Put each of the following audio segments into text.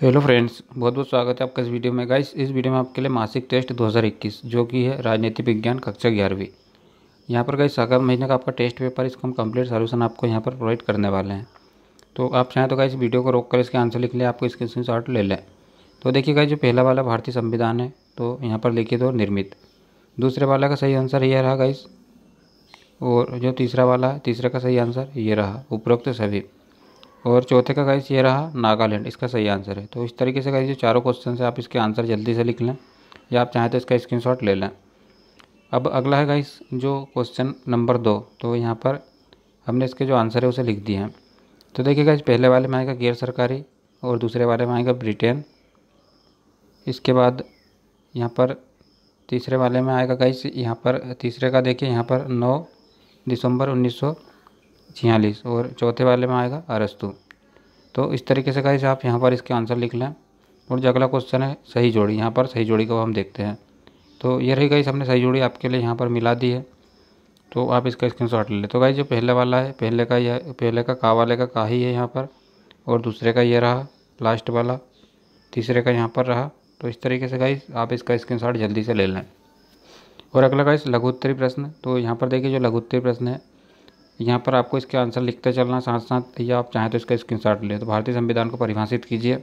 hello friends बहुत बहुत स्वागत है आपका इस वीडियो में गाइस इस वीडियो में आपके लिए मासिक टेस्ट 2021 जो कि है राजनीति विज्ञान कक्षा ग्यारहवीं यहाँ पर गाइस अगर महीने का आपका टेस्ट पेपर इसका हम कंप्लीट सोल्यूशन आपको यहाँ पर प्रोवाइड करने वाले हैं तो आप चाहें तो गाइस वीडियो को रोक कर इसके आंसर लिख लें आपको इसके स्क्रीन ले लें तो देखिए गाई जो पहला वाला भारतीय संविधान है तो यहाँ पर लिखित और निर्मित दूसरे वाला का सही आंसर यह रहा गाइस और जो तीसरा वाला है तीसरे का सही आंसर ये रहा उपरोक्त सभी और चौथे का गाइस ये रहा नागालैंड इसका सही आंसर है तो इस तरीके से गाइस ये चारों क्वेश्चन है आप इसके आंसर जल्दी से लिख लें या आप चाहें तो इसका स्क्रीनशॉट ले लें अब अगला है गाइस जो क्वेश्चन नंबर दो तो यहाँ पर हमने इसके जो आंसर है उसे लिख दिए हैं तो देखिए गाइस पहले वाले में आएगा गैर सरकारी और दूसरे वाले में आएगा ब्रिटेन इसके बाद यहाँ पर तीसरे वाले में आएगा गाइस यहाँ पर तीसरे का देखिए यहाँ पर नौ दिसंबर उन्नीस छियालीस और चौथे वाले में आएगा अरस्तु तो इस तरीके से कहा आप यहाँ पर इसके आंसर लिख लें और जो अगला क्वेश्चन है सही जोड़ी यहाँ पर सही जोड़ी को हम देखते हैं तो ये रही गई हमने सही जोड़ी आपके लिए यहाँ पर मिला दी है तो आप इसका स्क्रीन शॉट ले लें तो गाई जो पहले वाला है पहले का यह पहले का का वाले का का ही है यहाँ पर और दूसरे का ये रहा लास्ट वाला तीसरे का यहाँ पर रहा तो इस तरीके से गाइस आप इसका स्क्रीन जल्दी से ले लें और अगला गाइस लघुत्तरी प्रश्न तो यहाँ पर देखिए जो लघुत्तरी प्रश्न है यहाँ पर आपको इसके आंसर लिखते चलना साथ साथ या आप चाहें तो इसका स्क्रीनशॉट ले तो भारतीय संविधान को परिभाषित कीजिए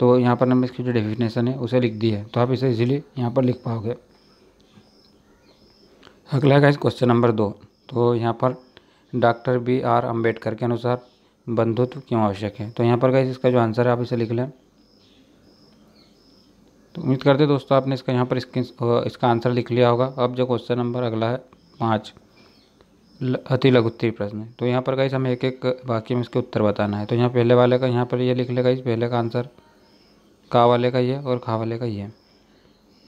तो यहाँ पर हमने इसकी जो डेफिनेशन है उसे लिख दी है तो आप इसे इजीली यहाँ पर लिख पाओगे अगला है क्वेश्चन नंबर दो तो यहाँ पर डॉक्टर बी आर अम्बेडकर के अनुसार बंधुत्व क्यों आवश्यक है तो यहाँ पर गाइज इसका जो आंसर है आप इसे लिख लें तो उम्मीद करते दोस्तों आपने इसका यहाँ पर इसका आंसर लिख लिया होगा अब जो क्वेश्चन नंबर अगला है पाँच अति उत्तरी प्रश्न तो यहाँ पर गाइस हमें एक एक वाक्य में इसके उत्तर बताना है तो यहाँ पहले वाले का यहाँ पर ये लिख ले गाइस पहले का आंसर का वाले का ये और खा वाले का ये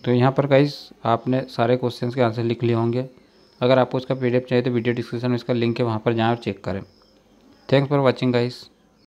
तो यहाँ पर गाइस आपने सारे क्वेश्चंस के आंसर लिख लिए होंगे अगर आपको इसका पी चाहिए तो वीडियो डिस्क्रिप्शन में इसका लिंक है वहाँ पर जाएँ और चेक करें थैंक्स फॉर वॉचिंग गाइस